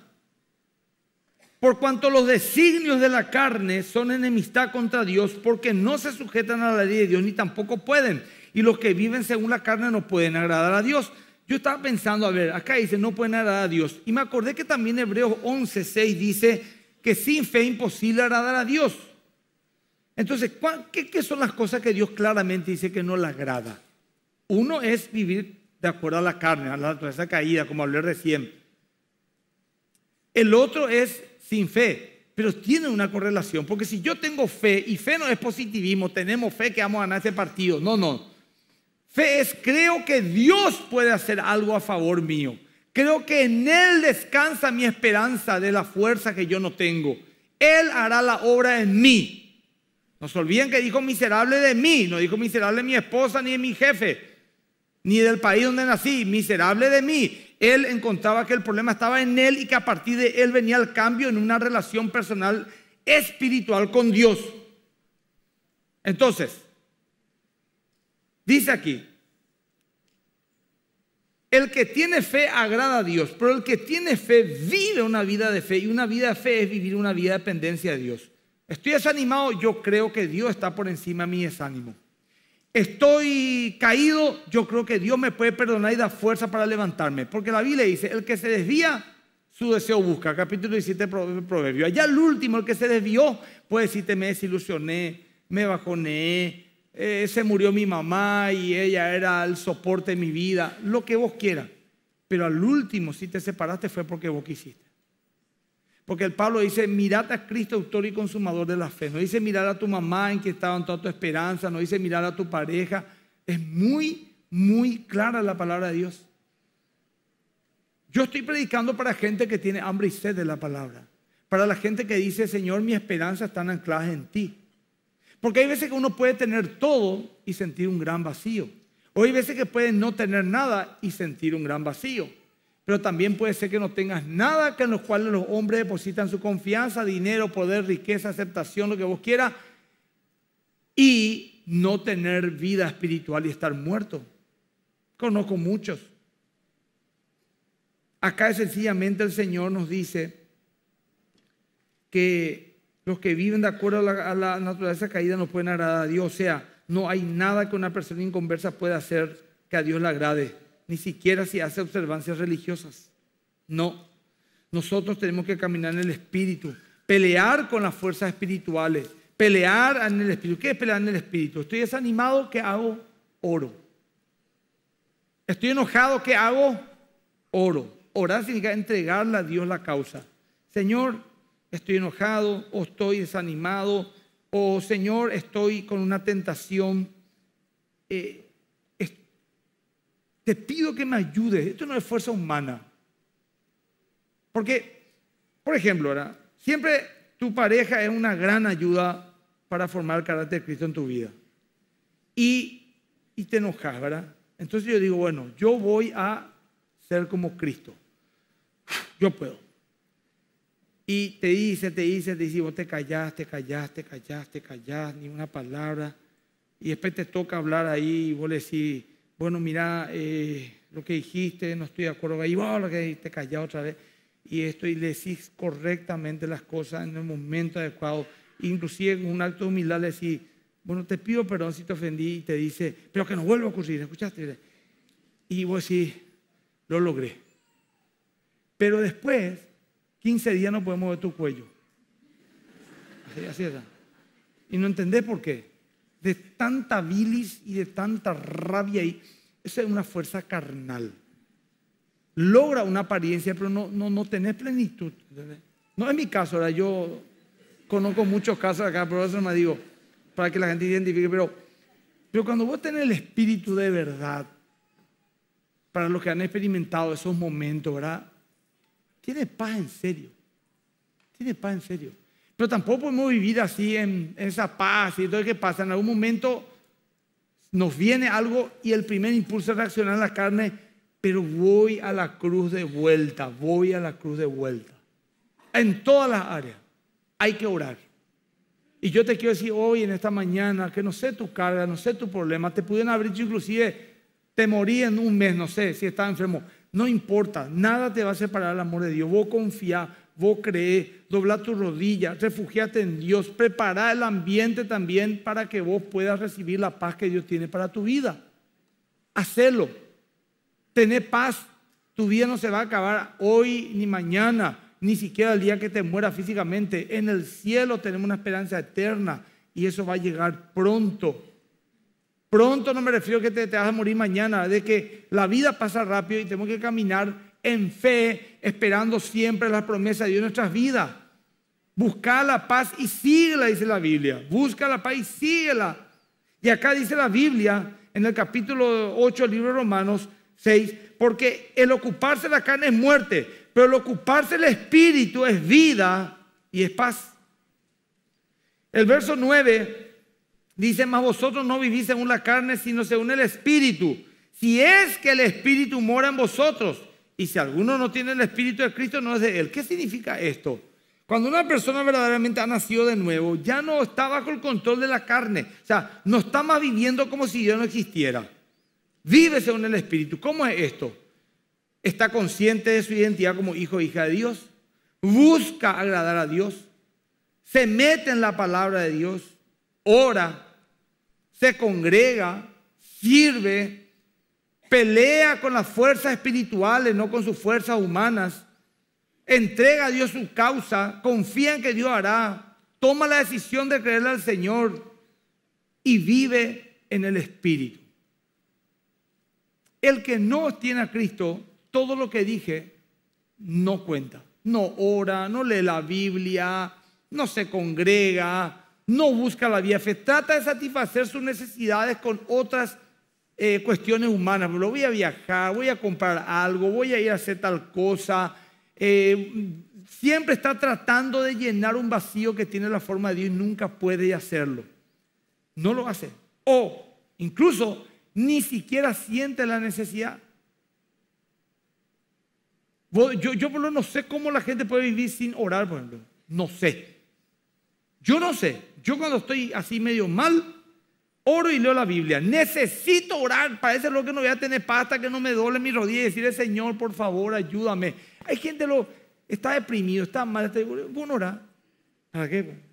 Por cuanto los designios de la carne son enemistad contra Dios, porque no se sujetan a la ley de Dios ni tampoco pueden. Y los que viven según la carne no pueden agradar a Dios. Yo estaba pensando, a ver, acá dice, no pueden agradar a Dios. Y me acordé que también Hebreos 11, 6 dice que sin fe es imposible agradar a Dios. Entonces, ¿qué, ¿qué son las cosas que Dios claramente dice que no le agrada? Uno es vivir de acuerdo a la carne, a la naturaleza caída, como hablé recién. El otro es sin fe, pero tiene una correlación, porque si yo tengo fe, y fe no es positivismo, tenemos fe que vamos a ganar ese partido, no, no. Fe es creo que Dios puede hacer algo a favor mío. Creo que en Él descansa mi esperanza de la fuerza que yo no tengo. Él hará la obra en mí. No se olviden que dijo miserable de mí, no dijo miserable de mi esposa ni de mi jefe ni del país donde nací, miserable de mí. Él encontraba que el problema estaba en él y que a partir de él venía el cambio en una relación personal espiritual con Dios. Entonces, dice aquí, el que tiene fe agrada a Dios, pero el que tiene fe vive una vida de fe y una vida de fe es vivir una vida de dependencia de Dios. Estoy desanimado, yo creo que Dios está por encima de mi desánimo estoy caído, yo creo que Dios me puede perdonar y da fuerza para levantarme. Porque la Biblia dice, el que se desvía, su deseo busca. Capítulo 17 Proverbio. Allá el último, el que se desvió, puede decirte, me desilusioné, me bajoné, eh, se murió mi mamá y ella era el soporte de mi vida, lo que vos quieras. Pero al último, si te separaste, fue porque vos quisiste. Porque el Pablo dice, mirate a Cristo, autor y consumador de la fe. No dice mirar a tu mamá en que estaban toda tu esperanza, no dice mirar a tu pareja. Es muy, muy clara la palabra de Dios. Yo estoy predicando para gente que tiene hambre y sed de la palabra. Para la gente que dice, Señor, mi esperanza está anclada en ti. Porque hay veces que uno puede tener todo y sentir un gran vacío. O hay veces que puede no tener nada y sentir un gran vacío pero también puede ser que no tengas nada que en los cuales los hombres depositan su confianza, dinero, poder, riqueza, aceptación, lo que vos quieras, y no tener vida espiritual y estar muerto. Conozco muchos. Acá sencillamente el Señor nos dice que los que viven de acuerdo a la, a la naturaleza caída no pueden agradar a Dios. O sea, no hay nada que una persona inconversa pueda hacer que a Dios le agrade ni siquiera si hace observancias religiosas. No, nosotros tenemos que caminar en el espíritu, pelear con las fuerzas espirituales, pelear en el espíritu. ¿Qué es pelear en el espíritu? Estoy desanimado, ¿qué hago? Oro. Estoy enojado, ¿qué hago? Oro. Orar significa entregarle a Dios la causa. Señor, estoy enojado o estoy desanimado o Señor, estoy con una tentación. Eh, te pido que me ayudes. Esto no es fuerza humana. Porque, por ejemplo, ¿verdad? siempre tu pareja es una gran ayuda para formar el carácter de Cristo en tu vida. Y, y te enojas, ¿verdad? Entonces yo digo, bueno, yo voy a ser como Cristo. Yo puedo. Y te dice, te dice, te dice, vos te callás, te callás, te callás, te callás, ni una palabra. Y después te toca hablar ahí y vos le decís, bueno, mira eh, lo que dijiste, no estoy de acuerdo ahí, va lo que dijiste, callado otra vez. Y esto, le decís correctamente las cosas en el momento adecuado. Inclusive en un acto de humildad le decís, bueno, te pido perdón si te ofendí y te dice, pero que no vuelva a ocurrir, ¿escuchaste? Y vos decís, lo logré. Pero después, 15 días no podemos ver tu cuello. así es. Y no entendés por qué de tanta bilis y de tanta rabia. Y esa es una fuerza carnal. Logra una apariencia, pero no, no, no tenés plenitud. No es mi caso, ahora yo conozco muchos casos acá, pero eso me digo, para que la gente identifique, pero, pero cuando vos tenés el espíritu de verdad, para los que han experimentado esos momentos, ¿verdad? Tiene paz en serio. Tiene paz en serio. Pero tampoco podemos vivir así en, esa paz y todo lo que pasa. En algún momento nos viene algo y el primer impulso es reaccionar a la carne, pero voy a la cruz de vuelta, voy a la cruz de vuelta. En todas las áreas hay que orar. Y yo te quiero decir hoy, en esta mañana, que no sé tu carga, no sé tu problema, te pudieron haber inclusive, te morí en un mes, no sé si estás enfermo. No importa, nada te va a separar el amor de Dios. voy a confiar vos cree, dobla tu rodilla, refugiate en Dios, prepara el ambiente también para que vos puedas recibir la paz que Dios tiene para tu vida. Hacelo, tené paz, tu vida no se va a acabar hoy ni mañana, ni siquiera el día que te muera físicamente. En el cielo tenemos una esperanza eterna y eso va a llegar pronto. Pronto no me refiero a que te, te vas a morir mañana, de que la vida pasa rápido y tenemos que caminar en fe esperando siempre las promesas de Dios en nuestras vidas. Busca la paz y síguela, dice la Biblia. Busca la paz y síguela. Y acá dice la Biblia, en el capítulo 8 del libro de Romanos 6, porque el ocuparse de la carne es muerte, pero el ocuparse del espíritu es vida y es paz. El verso 9 dice, mas vosotros no vivís según la carne, sino según el espíritu. Si es que el espíritu mora en vosotros, y si alguno no tiene el Espíritu de Cristo, no es de él. ¿Qué significa esto? Cuando una persona verdaderamente ha nacido de nuevo, ya no está bajo el control de la carne. O sea, no está más viviendo como si Dios no existiera. Vive según el Espíritu. ¿Cómo es esto? Está consciente de su identidad como hijo o e hija de Dios. Busca agradar a Dios. Se mete en la palabra de Dios. Ora. Se congrega. Sirve. Pelea con las fuerzas espirituales, no con sus fuerzas humanas. Entrega a Dios su causa, confía en que Dios hará. Toma la decisión de creerle al Señor y vive en el Espíritu. El que no tiene a Cristo, todo lo que dije no cuenta. No ora, no lee la Biblia, no se congrega, no busca la vía fe. Trata de satisfacer sus necesidades con otras necesidades eh, cuestiones humanas, lo voy a viajar, voy a comprar algo, voy a ir a hacer tal cosa. Eh, siempre está tratando de llenar un vacío que tiene la forma de Dios y nunca puede hacerlo. No lo hace. O incluso ni siquiera siente la necesidad. Yo, yo por no sé cómo la gente puede vivir sin orar, por ejemplo. No sé. Yo no sé. Yo cuando estoy así medio mal, oro y leo la Biblia. Necesito orar. Parece lo que no voy a tener pasta, que no me duele mi rodilla y decirle, Señor, por favor, ayúdame. Hay gente que está deprimido, está mal, está bueno, orar. ¿Para qué?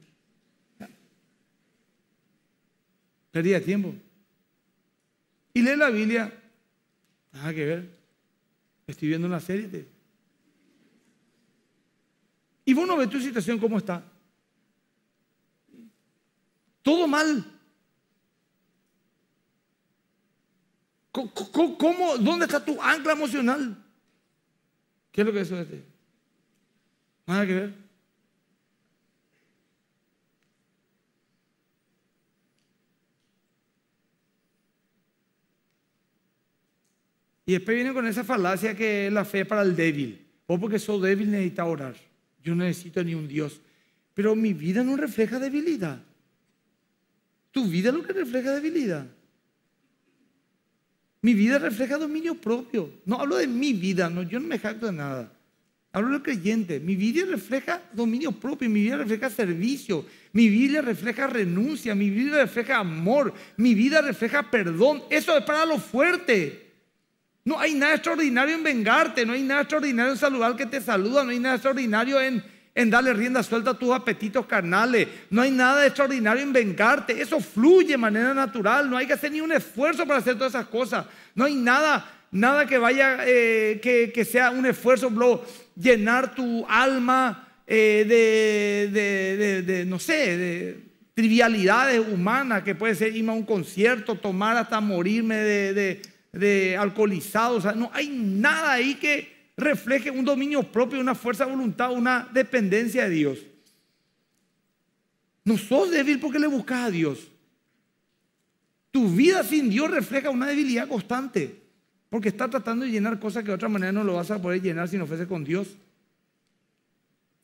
de tiempo. Y lee la Biblia. Nada que ver. Estoy viendo una serie. Y vos no ves tu situación cómo está. Todo mal. ¿Cómo, dónde está tu ancla emocional? ¿Qué es lo que es ti? Este? Nada que ver. Y después viene con esa falacia que es la fe para el débil. o porque soy débil necesito orar. Yo no necesito ni un Dios. Pero mi vida no refleja debilidad. Tu vida es lo que refleja debilidad. Mi vida refleja dominio propio. No hablo de mi vida, no, yo no me jacto de nada. Hablo del creyente. Mi vida refleja dominio propio, mi vida refleja servicio, mi vida refleja renuncia, mi vida refleja amor, mi vida refleja perdón. Eso es para lo fuerte. No hay nada extraordinario en vengarte, no hay nada extraordinario en saludar que te saluda, no hay nada extraordinario en en darle rienda suelta a tus apetitos carnales. No hay nada extraordinario en vengarte. Eso fluye de manera natural. No hay que hacer ni un esfuerzo para hacer todas esas cosas. No hay nada, nada que vaya, eh, que, sea un esfuerzo, bro, llenar tu alma eh, de, de, de, no sé, de trivialidades humanas, que puede ser irme a un concierto, tomar hasta morirme de, de alcoholizado. O sea, no hay nada ahí que refleje un dominio propio, una fuerza de voluntad, una dependencia de Dios. No sos débil porque le buscas a Dios. Tu vida sin Dios refleja una debilidad constante, porque está tratando de llenar cosas que de otra manera no lo vas a poder llenar si no fuese con Dios.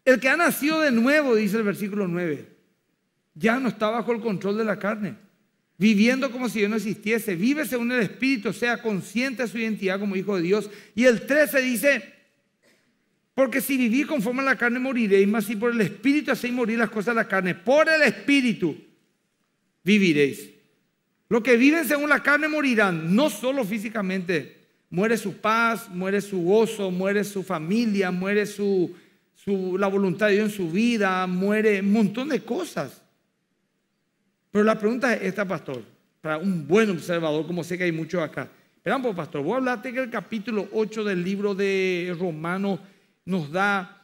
El que ha nacido de nuevo, dice el versículo 9, ya no está bajo el control de la carne viviendo como si Dios no existiese, vive según el Espíritu, sea consciente de su identidad como hijo de Dios. Y el 13 dice, porque si vivís conforme a la carne moriréis, más si por el Espíritu hacéis morir las cosas de la carne, por el Espíritu viviréis. Los que viven según la carne morirán, no solo físicamente. Muere su paz, muere su gozo, muere su familia, muere su, la voluntad de Dios en su vida, muere un montón de cosas. Pero la pregunta es esta, pastor, para un buen observador, como sé que hay muchos acá. esperamos, pastor, vos a que el capítulo 8 del libro de Romanos nos da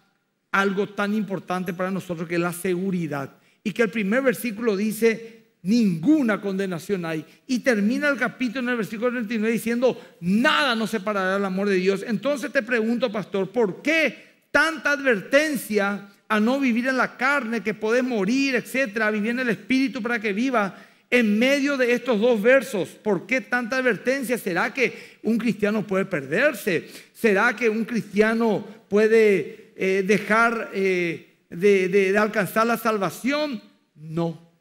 algo tan importante para nosotros que es la seguridad. Y que el primer versículo dice, ninguna condenación hay. Y termina el capítulo en el versículo 39 diciendo, nada nos separará del amor de Dios. Entonces te pregunto, pastor, ¿por qué tanta advertencia a no vivir en la carne que podés morir, etcétera, vivir en el espíritu para que viva. En medio de estos dos versos, ¿por qué tanta advertencia? ¿Será que un cristiano puede perderse? ¿Será que un cristiano puede eh, dejar eh, de, alcanzar la salvación? No,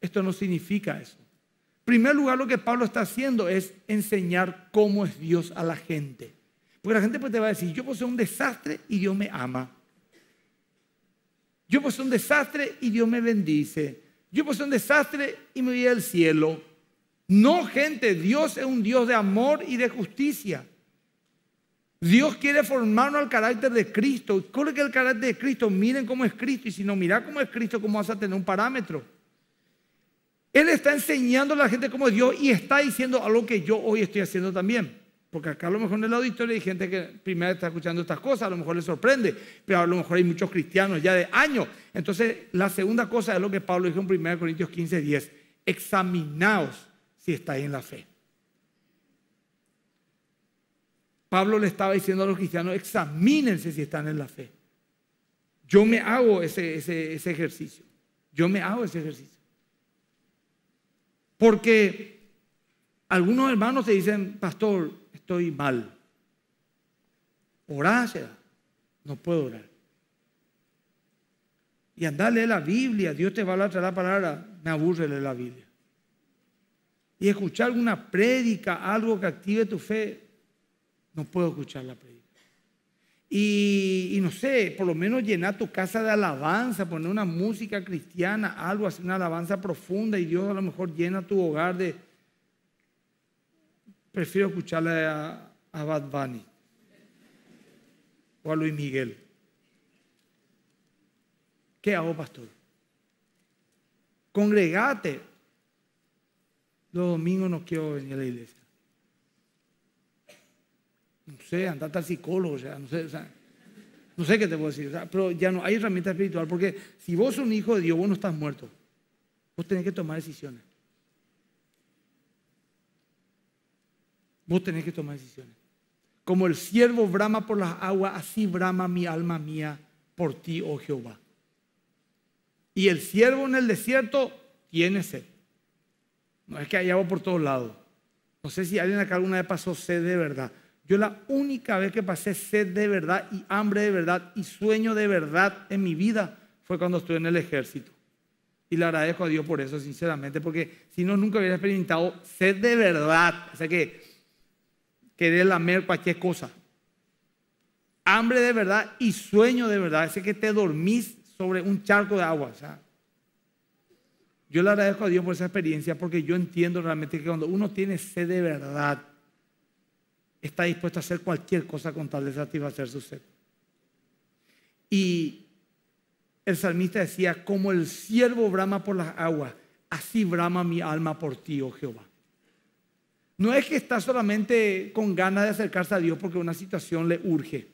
esto no significa eso. En primer lugar, lo que Pablo está haciendo es enseñar cómo es Dios a la gente. Porque la gente pues te va a decir, yo poseo un desastre y Dios me ama. Yo pues un desastre y Dios me bendice. Yo pues un desastre y me voy al cielo. No, gente, Dios es un Dios de amor y de justicia. Dios quiere formarnos al carácter de Cristo. ¿Cuál es el carácter de Cristo? Miren cómo es Cristo. Y si no mirá cómo es Cristo, ¿cómo vas a tener un parámetro? Él está enseñando a la gente cómo es Dios y está diciendo algo que yo hoy estoy haciendo también. Porque acá a lo mejor en el auditorio hay gente que primero está escuchando estas cosas, a lo mejor les sorprende, pero a lo mejor hay muchos cristianos ya de años. Entonces, la segunda cosa es lo que Pablo dijo en 1 Corintios 15, 10. Examinaos si estáis en la fe. Pablo le estaba diciendo a los cristianos, examínense si están en la fe. Yo me hago ese, ese, ese ejercicio. Yo me hago ese ejercicio. Porque algunos hermanos se dicen, pastor, estoy mal. Orar No puedo orar. Y andar a leer la Biblia. Dios te va a hablar la palabra. Me aburre leer la Biblia. Y escuchar alguna prédica, algo que active tu fe. No puedo escuchar la prédica. Y, y, no sé, por lo menos llenar tu casa de alabanza, poner una música cristiana, algo así, una alabanza profunda y Dios a lo mejor llena tu hogar de, prefiero escucharle a, a Bad Bunny o a Luis Miguel. ¿Qué hago, pastor? Congregate. Los domingos no quiero venir a la iglesia. No sé, andate al psicólogo, o sea, no sé, sea, no sé qué te puedo decir, pero ya no hay herramienta espiritual, porque si vos sos un hijo de Dios, vos no estás muerto. Vos tenés que tomar decisiones. Vos tenés que tomar decisiones. Como el siervo brama por las aguas, así brama mi alma mía por ti, oh Jehová. Y el siervo en el desierto tiene sed. No es que hay agua por todos lados. No sé si alguien acá alguna vez pasó sed de verdad. Yo la única vez que pasé sed de verdad y hambre de verdad y sueño de verdad en mi vida fue cuando estuve en el ejército. Y le agradezco a Dios por eso, sinceramente, porque si no, nunca hubiera experimentado sed de verdad. O sea que querer lamer cualquier cosa. Hambre de verdad y sueño de verdad. Ese que te dormís sobre un charco de agua. yo le agradezco a Dios por esa experiencia porque yo entiendo realmente que cuando uno tiene sed de verdad, está dispuesto a hacer cualquier cosa con tal de satisfacer su sed. Y el salmista decía, como el siervo brama por las aguas, así brama mi alma por ti, oh Jehová. No es que está solamente con ganas de acercarse a Dios porque una situación le urge.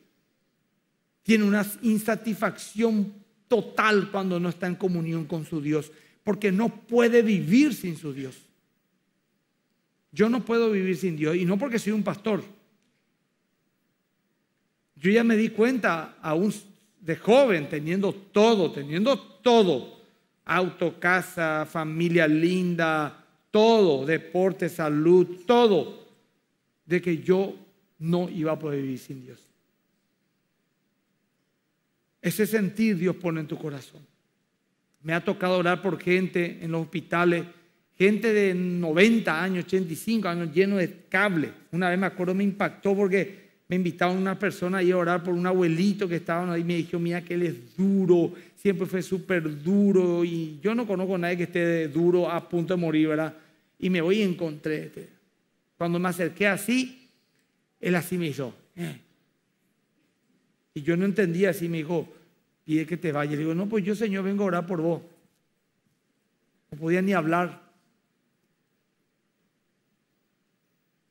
Tiene una insatisfacción total cuando no está en comunión con su Dios, porque no puede vivir sin su Dios. Yo no puedo vivir sin Dios y no porque soy un pastor. Yo ya me di cuenta, aún de joven, teniendo todo, teniendo todo, auto, casa, familia linda, todo, deporte, salud, todo, de que yo no iba a poder vivir sin Dios. Ese sentir Dios pone en tu corazón. Me ha tocado orar por gente en los hospitales, gente de 90 años, 85 años, lleno de cable. Una vez me acuerdo, me impactó porque me invitaron una persona a ir a orar por un abuelito que estaba ahí. y Me dijo, mira que él es duro, siempre fue súper duro. Y yo no conozco a nadie que esté duro a punto de morir, ¿verdad? y me voy y encontré. Este. Cuando me acerqué así, él así me hizo. Eh". Y yo no entendía así, me dijo, pide que te vayas. Le digo, no, pues yo, Señor, vengo a orar por vos. No podía ni hablar.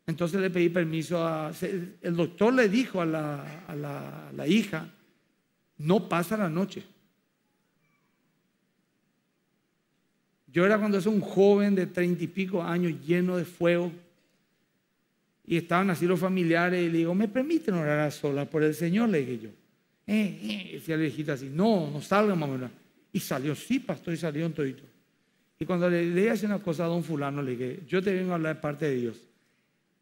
Entonces le pedí permiso a... El doctor le dijo a la, a la hija, no pasa la noche. Yo era cuando era un joven de treinta y pico años lleno de fuego. Y estaban así los familiares y le digo, ¿me permiten orar a solas por el Señor? Le dije yo. Eh, eh, decía así, no, no salga, mamá. Y salió, sí, pastor, y salió un todito. Y cuando le leí una cosa a don fulano, le dije, yo te vengo a hablar de parte de Dios.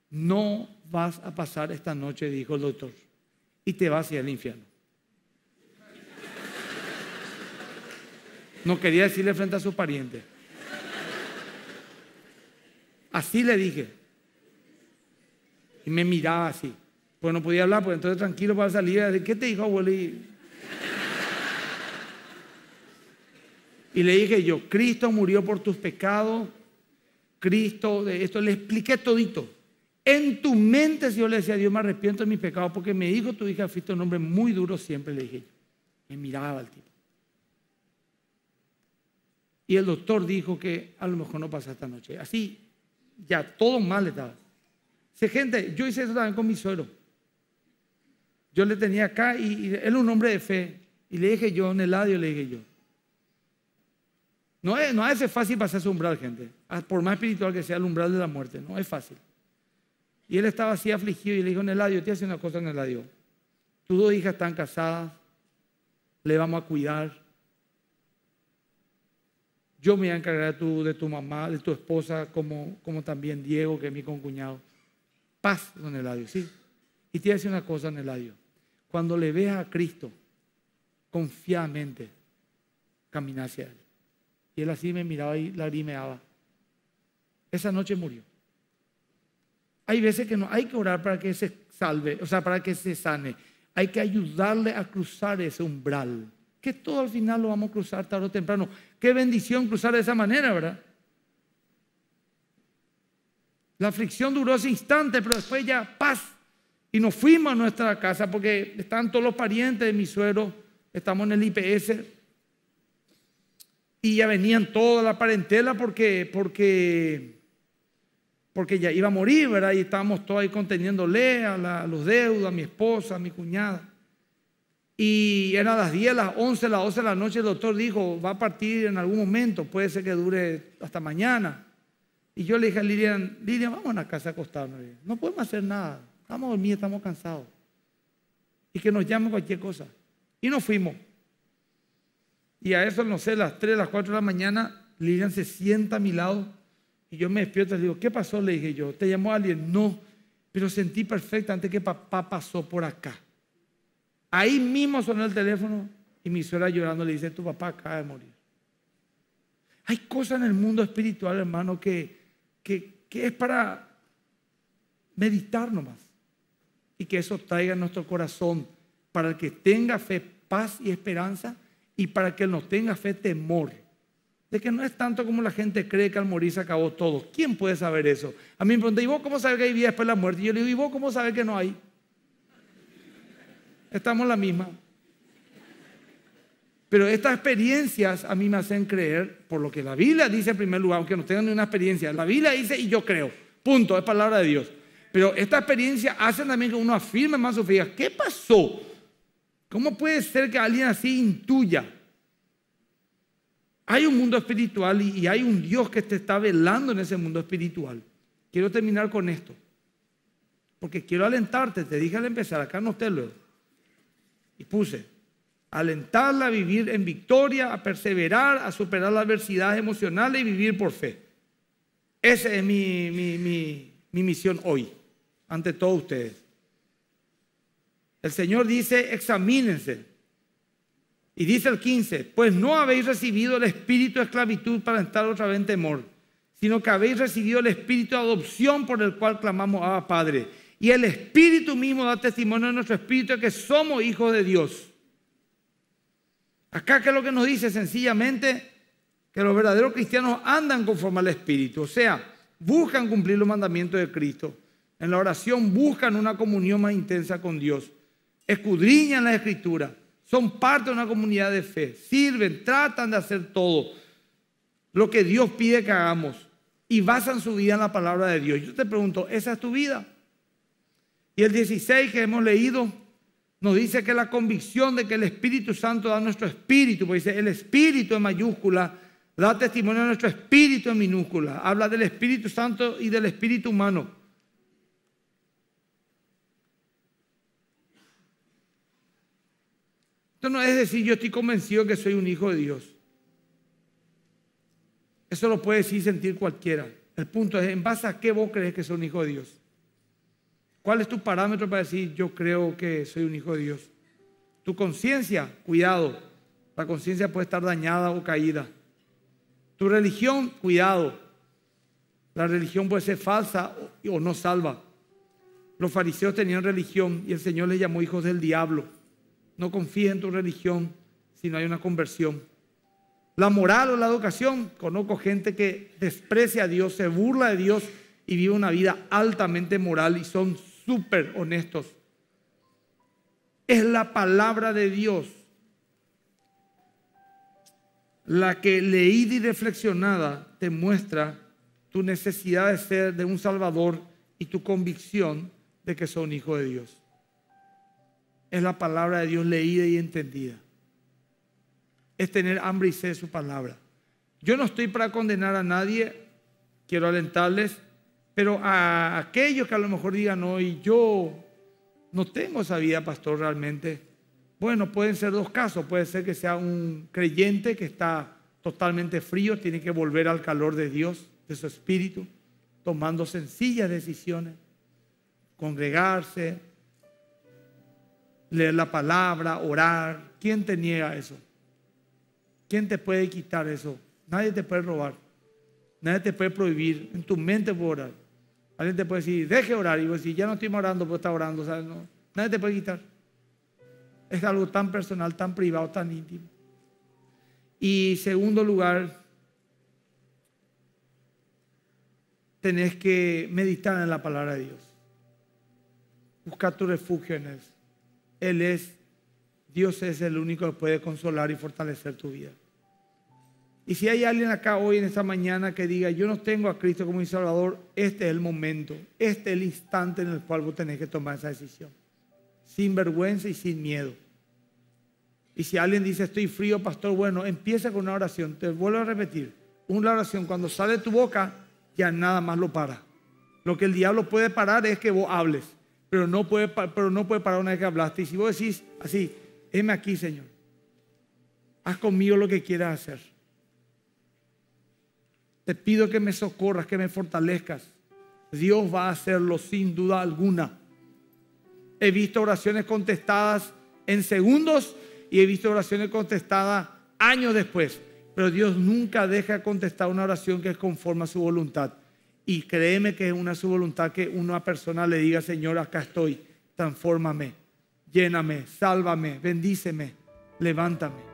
No vas a pasar esta noche, dijo el doctor, y te vas hacia el infierno. No quería decirle frente a su pariente. Así le dije. Y me miraba así. Pues no podía hablar, pues entonces tranquilo para salir. ¿Qué te dijo abuelo? Y... le dije yo, Cristo murió por tus pecados. Cristo, esto le expliqué todito. En tu mente, si yo le decía, Dios me arrepiento de mis pecados, porque me dijo tu hija, fuiste un hombre muy duro siempre, le dije yo. Me miraba al tipo. Y el doctor dijo que a lo mejor no pasa esta noche. Así, ya todo mal estaba. Dice, gente, yo hice eso también con mi suero. Yo le tenía acá y, él un hombre de fe. Y le dije yo, en el ladio le dije yo. No es, no es fácil a umbral, gente. Ah, por más espiritual que sea el umbral de la muerte, no es fácil. Y él estaba así afligido y le dijo, en el yo te hace una cosa, en el ladio. Tus dos hijas están casadas, le vamos a cuidar. Yo me voy a encargar de tu, mamá, de tu esposa, como, como también Diego, que es mi concuñado. Paz, el Eladio, sí. Y te voy a decir una cosa, el Eladio. Cuando le veas a Cristo, confiadamente, camina hacia Él. Y él así me miraba y lagrimeaba. Esa noche murió. Hay veces que no hay que orar para que se salve, o sea, para que se sane. Hay que ayudarle a cruzar ese umbral, que todo al final lo vamos a cruzar tarde o temprano. Qué bendición cruzar de esa manera, ¿verdad? La aflicción duró ese instante, pero después ya paz. Y nos fuimos a nuestra casa porque están todos los parientes de mi suero estamos en el IPS. Y ya venían toda la parentela porque, porque, porque ya iba a morir, ¿verdad? Y estábamos todos ahí conteniéndole a, a los deudos, a mi esposa, a mi cuñada. Y eran las 10, las 11, las 12 de la noche. El doctor dijo, va a partir en algún momento, puede ser que dure hasta mañana. Y yo le dije a Lilian, Lilian, vamos a la casa a acostarnos. No podemos hacer nada. estamos a estamos cansados. Y que nos llamen cualquier cosa. Y nos fuimos. Y a eso, no sé, las 3, las 4 de la mañana, Lilian se sienta a mi lado. Y yo me despierto y le digo, ¿qué pasó? Le dije yo, ¿te llamó alguien? No, pero sentí perfectamente que papá pasó por acá. Ahí mismo sonó el teléfono y mi suegra llorando le dice, tu papá acaba de morir. Hay cosas en el mundo espiritual, hermano, que, que, es para meditar nomás. Y que eso traiga en nuestro corazón para el que tenga fe, paz y esperanza y para que nos tenga fe, temor de que no es tanto como la gente cree que al morir se acabó todo. ¿Quién puede saber eso? A mí me preguntan, ¿y vos cómo sabes que hay vida después de la muerte? Y yo le digo, ¿y vos cómo sabes que no hay? Estamos la misma. Pero estas experiencias a mí me hacen creer por lo que la Biblia dice en primer lugar, aunque no tengan ni una experiencia. La Biblia dice y yo creo. Punto, es palabra de Dios. Pero esta experiencia hace también que uno afirme más su ¿Qué pasó? ¿Cómo puede ser que alguien así intuya? Hay un mundo espiritual y hay un Dios que te está velando en ese mundo espiritual. Quiero terminar con esto. Porque quiero alentarte, te dije al empezar, acá no te luego y puse, alentarla a vivir en victoria, a perseverar, a superar la adversidad emocional y vivir por fe. Esa es mi, misión hoy, ante todos ustedes. El Señor dice, examínense. Y dice el 15, pues no habéis recibido el espíritu de esclavitud para estar otra vez en temor, sino que habéis recibido el espíritu de adopción por el cual clamamos a Padre. Y el Espíritu mismo da testimonio en nuestro Espíritu de que somos hijos de Dios. Acá que lo que nos dice sencillamente que los verdaderos cristianos andan conforme al Espíritu, o sea, buscan cumplir los mandamientos de Cristo. En la oración buscan una comunión más intensa con Dios. Escudriñan la escritura. Son parte de una comunidad de fe. Sirven, tratan de hacer todo lo que Dios pide que hagamos. Y basan su vida en la palabra de Dios. Yo te pregunto, ¿esa es tu vida? Y el 16 que hemos leído nos dice que la convicción de que el Espíritu Santo da nuestro espíritu, porque dice el espíritu en mayúscula, da testimonio a nuestro espíritu en minúscula, habla del Espíritu Santo y del espíritu humano. Esto no es decir yo estoy convencido que soy un hijo de Dios. Eso lo puede decir sentir cualquiera. El punto es, ¿en base a qué vos crees que soy un hijo de Dios? ¿Cuál es tu parámetro para decir yo creo que soy un hijo de Dios? Tu conciencia, cuidado. La conciencia puede estar dañada o caída. Tu religión, cuidado. La religión puede ser falsa o no salva. Los fariseos tenían religión y el Señor les llamó hijos del diablo. No confíes en tu religión si no hay una conversión. La moral o la educación. Conozco gente que desprecia a Dios, se burla de Dios y vive una vida altamente moral y son súper honestos. Es la palabra de Dios la que leída y reflexionada te muestra tu necesidad de ser de un Salvador y tu convicción de que son un hijo de Dios. Es la palabra de Dios leída y entendida. Es tener hambre y sed de su palabra. Yo no estoy para condenar a nadie, quiero alentarles, pero a aquellos que a lo mejor digan hoy, yo no tengo esa vida, pastor, realmente. Bueno, pueden ser dos casos. Puede ser que sea un creyente que está totalmente frío, tiene que volver al calor de Dios, de su espíritu, tomando sencillas decisiones, congregarse, leer la palabra, orar. ¿Quién te niega eso? ¿Quién te puede quitar eso? Nadie te puede robar. Nadie te puede prohibir. En tu mente puede orar. Alguien te puede decir, deje orar. Y vos decís, ya no estoy orando, pues está orando. ¿sabes? nadie te puede quitar. Es algo tan personal, tan privado, tan íntimo. Y segundo lugar, tenés que meditar en la palabra de Dios. Busca tu refugio en Él. Él es, Dios es el único que puede consolar y fortalecer tu vida. Y si hay alguien acá hoy en esta mañana que diga, yo no tengo a Cristo como mi Salvador, este es el momento, este es el instante en el cual vos tenés que tomar esa decisión, sin vergüenza y sin miedo. Y si alguien dice, estoy frío, pastor, bueno, empieza con una oración, te vuelvo a repetir, una oración, cuando sale de tu boca, ya nada más lo para. Lo que el diablo puede parar es que vos hables, pero no puede, pero no puede parar una vez que hablaste. Y si vos decís así, heme aquí, Señor, haz conmigo lo que quieras hacer. Te pido que me socorras, que me fortalezcas. Dios va a hacerlo sin duda alguna. He visto oraciones contestadas en segundos y he visto oraciones contestadas años después. Pero Dios nunca deja contestar una oración que es conforme a su voluntad. Y créeme que es una su voluntad que una persona le diga, Señor, acá estoy, transfórmame, lléname, sálvame, bendíceme, levántame.